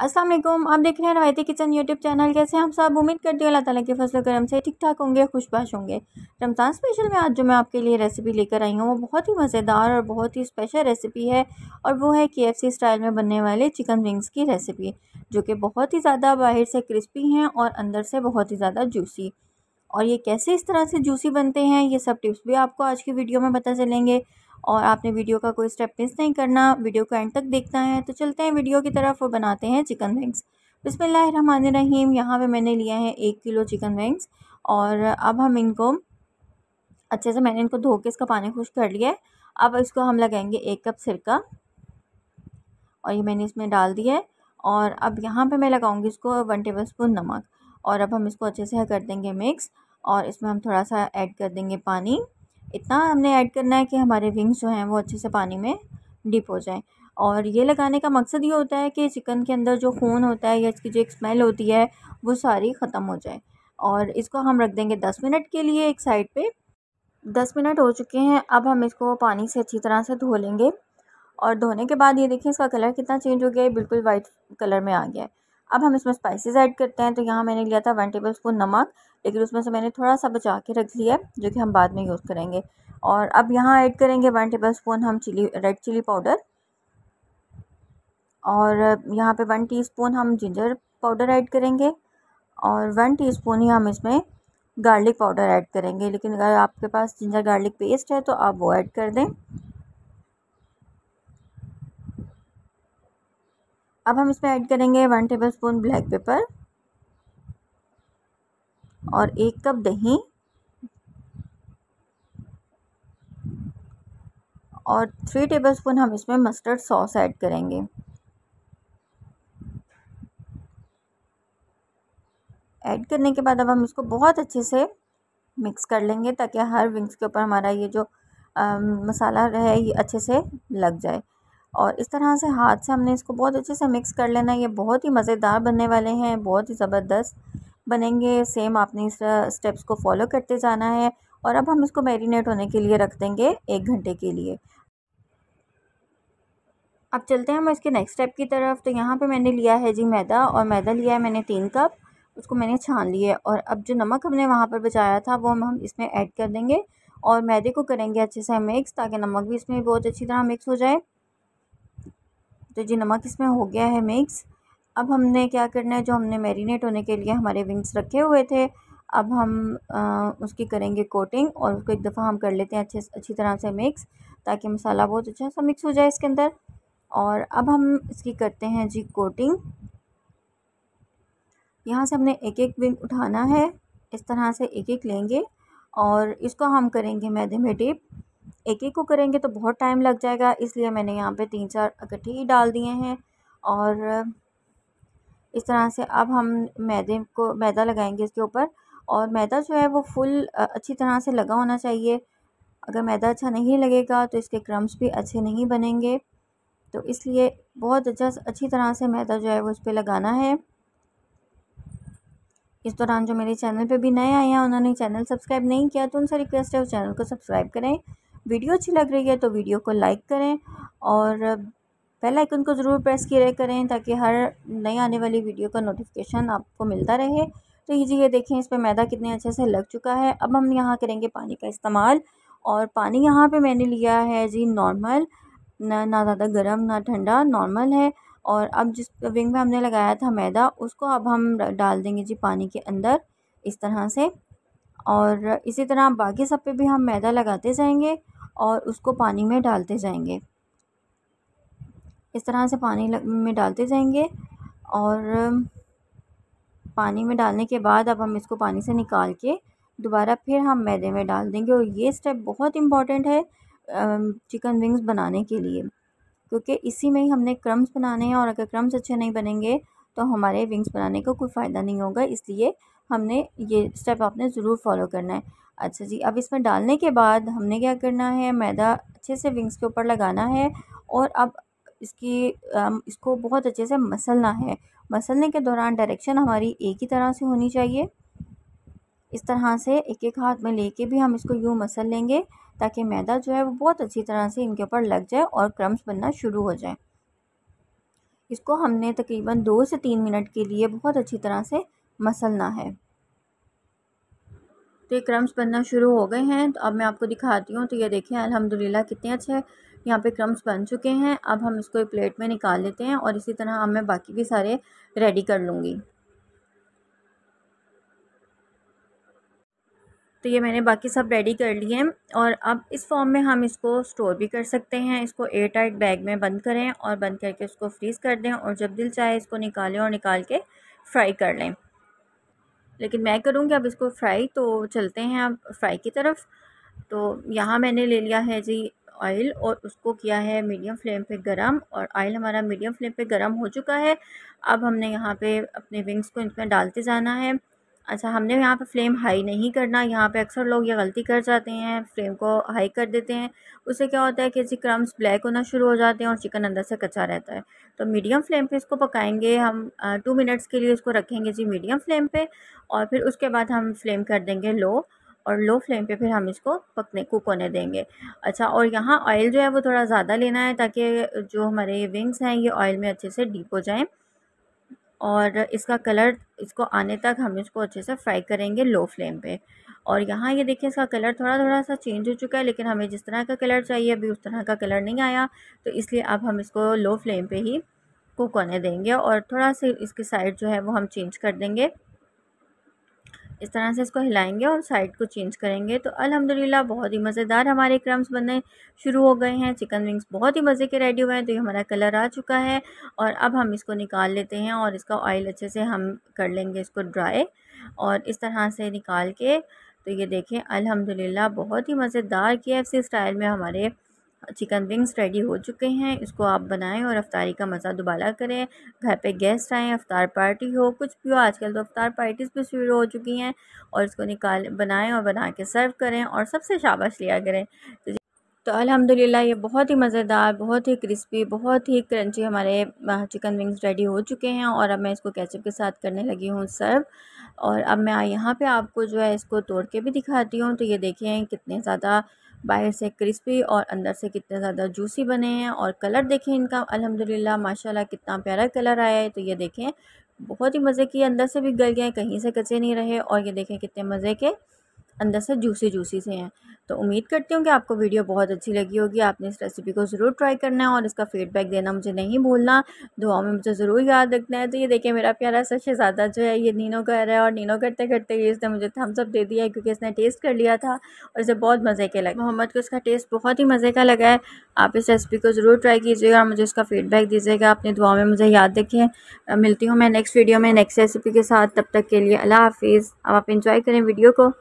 असलम आप देख रहे हैं रवायती किचन यूट्यूब चैनल कैसे हम सब उम्मीद करती हूँ अल्लाह ताला के फसल करम से ठीक ठाक होंगे खुशबाश होंगे रमज़ान स्पेशल में आज जो मैं आपके लिए रेसिपी लेकर आई हूँ वो बहुत ही मज़ेदार और बहुत ही स्पेशल रेसिपी है और वो है के स्टाइल में बनने वाले चिकन विंग्स की रेसिपी जो कि बहुत ही ज़्यादा बाहर से क्रिस्पी हैं और अंदर से बहुत ही ज़्यादा जूसी और ये कैसे इस तरह से जूसी बनते हैं ये सब टिप्स भी आपको आज की वीडियो में पता चलेंगे और आपने वीडियो का कोई स्टेप मिस नहीं करना वीडियो को एंड तक देखना है तो चलते हैं वीडियो की तरफ और बनाते हैं चिकन विंग्स बिसमिल्ल रहीम यहाँ पे मैंने लिया है एक किलो चिकन विंग्स और अब हम इनको अच्छे से मैंने इनको धो के इसका पानी खुश कर लिया है अब इसको हम लगाएंगे एक कप सिरका और ये मैंने इसमें डाल दिया है और अब यहाँ पे मैं लगाऊंगी इसको वन टेबल स्पून नमक और अब हम इसको अच्छे से कर देंगे मिक्स और इसमें हम थोड़ा सा ऐड कर देंगे पानी इतना हमने ऐड करना है कि हमारे विंग्स जो हैं वो अच्छे से पानी में डिप हो जाएं और ये लगाने का मकसद ये होता है कि चिकन के अंदर जो खून होता है या इसकी जो एक स्मेल होती है वो सारी ख़त्म हो जाए और इसको हम रख देंगे दस मिनट के लिए एक साइड पे दस मिनट हो चुके हैं अब हम इसको पानी से अच्छी तरह से धो लेंगे और धोने के बाद ये देखिए इसका कलर कितना चेंज हो गया है बिल्कुल वाइट कलर में आ गया है अब हम इसमें स्पाइसेस ऐड करते हैं तो यहाँ मैंने लिया था वन टेबल स्पून नमक लेकिन उसमें से मैंने थोड़ा सा बचा के रख लिया जो कि हम बाद में यूज़ करेंगे और अब यहाँ ऐड करेंगे वन टेबल स्पून हम चिली रेड चिली पाउडर और यहाँ पे वन टीस्पून हम जिंजर पाउडर ऐड करेंगे और वन स्पून ही हम इसमें गार्लिक पाउडर ऐड करेंगे लेकिन अगर आपके पास जिंजर गार्लिक पेस्ट है तो आप वो ऐड कर दें अब हम इसमें ऐड करेंगे one tablespoon black pepper और एक कप दही और थ्री टेबल स्पून हम इसमें मस्टर्ड सॉस ऐड करेंगे ऐड करने के बाद अब हम इसको बहुत अच्छे से मिक्स कर लेंगे ताकि हर विंग्स के ऊपर हमारा ये जो आ, मसाला रहे ये अच्छे से लग जाए और इस तरह से हाथ से हमने इसको बहुत अच्छे से मिक्स कर लेना है ये बहुत ही मज़ेदार बनने वाले हैं बहुत ही ज़बरदस्त बनेंगे सेम आपने इस स्टेप्स को फॉलो करते जाना है और अब हम इसको मैरिनेट होने के लिए रख देंगे एक घंटे के लिए अब चलते हैं हम इसके नेक्स्ट स्टेप की तरफ तो यहाँ पे मैंने लिया है जी मैदा और मैदा लिया है मैंने तीन कप उसको मैंने छान लिया और अब जो नमक हमने वहाँ पर बचाया था वो हम इसमें ऐड कर देंगे और मैदे को करेंगे अच्छे से मिक्स ताकि नमक भी इसमें बहुत अच्छी तरह मिक्स हो जाए तो जी नमक इसमें हो गया है मिक्स अब हमने क्या करना है जो हमने मैरिनेट होने के लिए हमारे विंग्स रखे हुए थे अब हम आ, उसकी करेंगे कोटिंग और उसको एक दफ़ा हम कर लेते हैं अच्छे अच्छी तरह से मिक्स ताकि मसाला बहुत अच्छा सा मिक्स हो जाए इसके अंदर और अब हम इसकी करते हैं जी कोटिंग यहाँ से हमने एक एक विंग उठाना है इस तरह से एक एक लेंगे और इसको हम करेंगे मैदे में डिप एक एक को करेंगे तो बहुत टाइम लग जाएगा इसलिए मैंने यहाँ पे तीन चार इकट्ठे ही डाल दिए हैं और इस तरह से अब हम मैदे को मैदा लगाएंगे इसके ऊपर और मैदा जो है वो फुल अच्छी तरह से लगा होना चाहिए अगर मैदा अच्छा नहीं लगेगा तो इसके क्रम्स भी अच्छे नहीं बनेंगे तो इसलिए बहुत अच्छा अच्छी तरह से मैदा जो है वो इस पर लगाना है इस दौरान जो मेरे चैनल पे भी नए आए हैं उन्होंने चैनल सब्सक्राइब नहीं किया तो उनसे रिक्वेस्ट है उस चैनल को सब्सक्राइब करें वीडियो अच्छी लग रही है तो वीडियो को लाइक करें और बेल आइकन को ज़रूर प्रेस किया करें ताकि हर नई आने वाली वीडियो का नोटिफिकेशन आपको मिलता रहे तो ये देखें इस पर मैदा कितने अच्छे से लग चुका है अब हम यहाँ करेंगे पानी का इस्तेमाल और पानी यहाँ पे मैंने लिया है जी नॉर्मल ना ना ज़्यादा गर्म ना ठंडा नॉर्मल है और अब जिस विंग में हमने लगाया था मैदा उसको अब हम डाल देंगे जी पानी के अंदर इस तरह से और इसी तरह बाकी सब पे भी हम मैदा लगाते जाएंगे और उसको पानी में डालते जाएंगे इस तरह से पानी में डालते जाएंगे और पानी में डालने के बाद अब हम इसको पानी से निकाल के दोबारा फिर हम मैदे में डाल देंगे और ये स्टेप बहुत इम्पॉर्टेंट है चिकन विंग्स बनाने के लिए क्योंकि इसी में ही हमने क्रम्स बनाने हैं और अगर क्रम्स अच्छे नहीं बनेंगे तो हमारे विंग्स बनाने का को कोई फ़ायदा नहीं होगा इसलिए हमने ये स्टेप आपने ज़रूर फॉलो करना है अच्छा जी अब इसमें डालने के बाद हमने क्या करना है मैदा अच्छे से विंग्स के ऊपर लगाना है और अब इसकी इसको बहुत अच्छे से मसलना है मसलने के दौरान डायरेक्शन हमारी एक ही तरह से होनी चाहिए इस तरह से एक एक हाथ में लेके भी हम इसको यूँ मसल लेंगे ताकि मैदा जो है वो बहुत अच्छी तरह से इनके ऊपर लग जाए और क्रम्स बनना शुरू हो जाए इसको हमने तकरीबन दो से तीन मिनट के लिए बहुत अच्छी तरह से मसलना है तो ये क्रम्स बनना शुरू हो गए हैं तो अब मैं आपको दिखाती हूँ तो ये देखें अल्हम्दुलिल्लाह कितने अच्छे यहाँ पे क्रम्स बन चुके हैं अब हम इसको एक प्लेट में निकाल लेते हैं और इसी तरह अब मैं बाकी भी सारे रेडी कर लूँगी तो ये मैंने बाकी सब रेडी कर लिए और अब इस फॉर्म में हम इसको स्टोर भी कर सकते हैं इसको एयर टाइट बैग में बंद करें और बंद करके उसको फ्रीज़ कर दें और जब दिल चाहे इसको निकालें और निकाल के फ्राई कर लें लेकिन मैं करूँगी अब इसको फ्राई तो चलते हैं अब फ्राई की तरफ तो यहाँ मैंने ले लिया है जी ऑयल और उसको किया है मीडियम फ्लेम पे गरम और ऑयल हमारा मीडियम फ्लेम पे गरम हो चुका है अब हमने यहाँ पे अपने विंग्स को इसमें डालते जाना है अच्छा हमने यहाँ पे फ्लेम हाई नहीं करना यहाँ पे अक्सर लोग ये गलती कर जाते हैं फ्लेम को हाई कर देते हैं उससे क्या होता है कि जी क्रम्स ब्लैक होना शुरू हो जाते हैं और चिकन अंदर से कच्चा रहता है तो मीडियम फ्लेम पे इसको पकाएंगे हम टू मिनट्स के लिए इसको रखेंगे जी मीडियम फ्लेम पे और फिर उसके बाद हम फ्लेम कर देंगे लो और लो फ्लेम पे फिर हम इसको पकने कुक होने देंगे अच्छा और यहाँ ऑयल जो है वो थोड़ा ज़्यादा लेना है ताकि जो हमारे विंग्स हैं ये ऑयल में अच्छे से डीप हो जाएँ और इसका कलर इसको आने तक हम इसको अच्छे से फ्राई करेंगे लो फ्लेम पे और यहाँ ये देखिए इसका कलर थोड़ा थोड़ा सा चेंज हो चुका है लेकिन हमें जिस तरह का कलर चाहिए अभी उस तरह का कलर नहीं आया तो इसलिए अब हम इसको लो फ्लेम पे ही कुक होने देंगे और थोड़ा सा इसकी साइड जो है वो हम चेंज कर देंगे इस तरह से इसको हिलाएंगे और साइड को चेंज करेंगे तो अल्हम्दुलिल्लाह बहुत ही मज़ेदार हमारे क्रम्स बनने शुरू हो गए हैं चिकन विंग्स बहुत ही मज़े के रेडी हुए हैं तो ये हमारा कलर आ चुका है और अब हम इसको निकाल लेते हैं और इसका ऑयल अच्छे से हम कर लेंगे इसको ड्राई और इस तरह से निकाल के तो ये देखें अलहमदिल्ला बहुत ही मज़ेदार के एफ स्टाइल में हमारे चिकन विंग्स रेडी हो चुके हैं इसको आप बनाएं और अफ्तारी का मज़ा दुबाला करें घर पे गेस्ट आएँ अफ्तार पार्टी हो कुछ भी हो आजकल तो अफ्तार पार्टीज़ भी शुरू हो चुकी हैं और इसको निकाल बनाएं और बना के सर्व करें और सबसे शाबाश लिया करें तो तो अल्हम्दुलिल्लाह ये बहुत ही मज़ेदार बहुत ही क्रिस्पी बहुत ही क्रंची हमारे चिकन विंग्स रेडी हो चुके हैं और अब मैं इसको कैचअप के साथ करने लगी हूँ सर्व और अब मैं यहाँ पर आपको जो है इसको तोड़ के भी दिखाती हूँ तो ये देखें कितने ज़्यादा बाहर से क्रिस्पी और अंदर से कितने ज़्यादा जूसी बने हैं और कलर देखें इनका अल्हम्दुलिल्लाह माशाल्लाह कितना प्यारा कलर आया है तो ये देखें बहुत ही मज़े की अंदर से भी गल गए कहीं से कचे नहीं रहे और ये देखें कितने मज़े के अंदर से जूसी जूसी से हैं तो उम्मीद करती हूँ कि आपको वीडियो बहुत अच्छी लगी होगी आपने इस रेसिपी को ज़रूर ट्राई करना है और इसका फीडबैक देना मुझे नहीं भूलना दुआ में मुझे ज़रूर याद रखना है तो ये देखिए मेरा प्यारा सा शहज़ादा जो है ये नीनो कह रहा है और नीनो करते करते ये इसने मुझे थम्स अप दे दिया है क्योंकि इसने टेस्ट कर लिया था और इसे बहुत मज़े के लगा मोहम्मद को इसका टेस्ट बहुत ही मज़े का लगा है आप इस रेसिपी को ज़रूर ट्राई कीजिएगा और मुझे इसका फीडबैक दीजिएगा अपनी दुआ में मुझे याद रखें मिलती हूँ मैं नेक्स्ट वीडियो में नेक्स्ट रेसिपी के साथ तब तक के लिए अला हाफिज़ अब आप इंजॉय करें वीडियो को